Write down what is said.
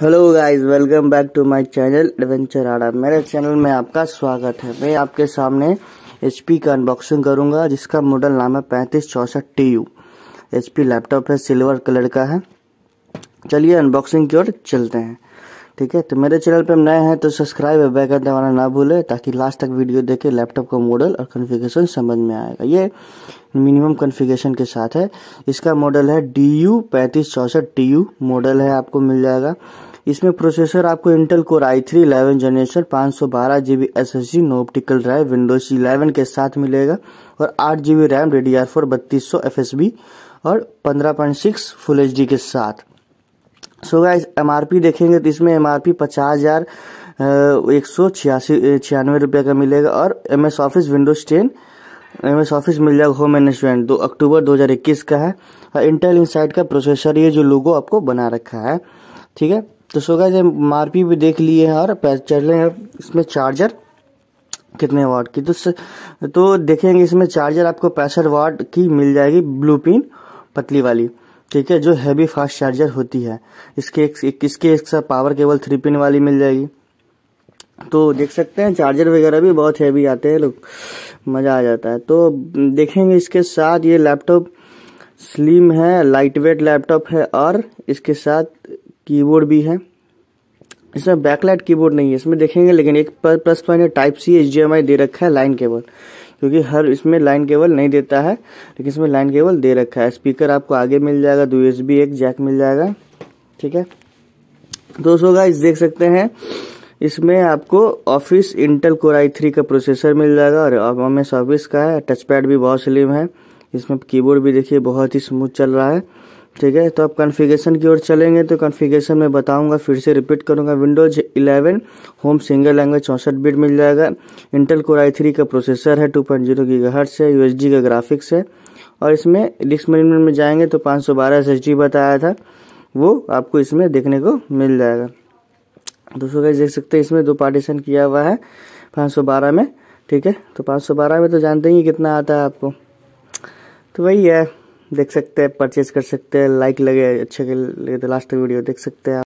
hello guys welcome back to my channel adventure आडा मेरे channel में आपका स्वागत है मैं आपके सामने एच का अनबॉक्सिंग करूंगा जिसका मॉडल नाम है पैंतीस चौंसठ टी यू एच लैपटॉप है सिल्वर कलर का है चलिए अनबॉक्सिंग की ओर चलते हैं ठीक है तो मेरे चैनल पे हम नए हैं तो सब्सक्राइब और बैकअप दबाना ना भूले ताकि लास्ट तक वीडियो देखे लैपटॉप का मॉडल और कॉन्फ़िगरेशन समझ में आएगा ये मिनिमम कॉन्फ़िगरेशन के साथ है इसका मॉडल है डी यू पैंतीस चौंसठ टी यू मॉडल है आपको मिल जाएगा इसमें प्रोसेसर आपको Intel core I three eleven generation पाँच सौ बारह G B S S G no optical drive Windows eleven के साथ मिलेगा और आठ G B RAM D D R four बत्तीस सौ एफ एस बी और पंद्रह point six full H D के साथ सो गाइस एमआरपी देखेंगे तो इसमें एमआरपी पचास हज़ार एक सौ छियासी छियानवे रुपये का मिलेगा और M S office Windows ten M S office मिल जाएगा होम मैनेजमेंट दो अक्टूबर 2021 का है और इंटेल इनसाइट का प्रोसेसर ये जो लोगो आपको बना रखा है ठीक है तो so guys M R P भी देख लिए हैं और चल रहे हैं इसमें चार्जर कितने वाट की तो स, तो देखेंगे इसमें चार्जर आपको पैंसठ वाट की मिल जाएगी ब्लू पिन पतली वाली ठीक है जो हैवी फास्ट चार्जर होती है इसके एक, इसके एक साथ पावर केवल थ्री पिन वाली मिल जाएगी तो देख सकते हैं चार्जर वगैरह भी बहुत हैवी आते हैं लोग मज़ा आ जाता है तो देखेंगे इसके साथ ये लैपटॉप स्लिम है लाइट वेट लैपटॉप है और इसके साथ कीबोर्ड भी है इसमें बैकलाइट कीबोर्ड नहीं है इसमें देखेंगे लेकिन एक plus point type C H दे रखा है लाइन केबल क्योंकि हर इसमें लाइन केबल नहीं देता है लेकिन इसमें लाइन केबल दे रखा है स्पीकर आपको आगे मिल जाएगा दो तो एस एक जैक मिल जाएगा ठीक है दोस्तों इस देख सकते हैं इसमें आपको office Intel core I three का प्रोसेसर मिल जाएगा और एस ऑफिस का है टच पैड भी बहुत स्लिम है इसमें कीबोर्ड भी देखिए बहुत ही स्मूथ चल रहा है ठीक है तो आप कॉन्फ़िगरेशन की ओर चलेंगे तो कॉन्फ़िगरेशन में बताऊंगा फिर से रिपीट करूंगा विंडोज 11 होम सिंगल लैंग्वेज चौंसठ बिट मिल जाएगा इंटेल कोर आई थ्री का प्रोसेसर है 2.0 पॉइंट हर्ट्स है यू का ग्राफिक्स है और इसमें डिस्क मैनेजमेंट में जाएंगे तो पाँच सौ बताया था वो आपको इसमें देखने को मिल जाएगा दोस्तों का देख सकते हैं इसमें दो पार्टीशन किया हुआ है पाँच में ठीक है तो पाँच में तो जानते ही कितना आता है आपको तो वही है देख सकते हैं परचेज कर सकते हैं लाइक लगे अच्छे के लिए तो लास्ट वीडियो देख सकते हैं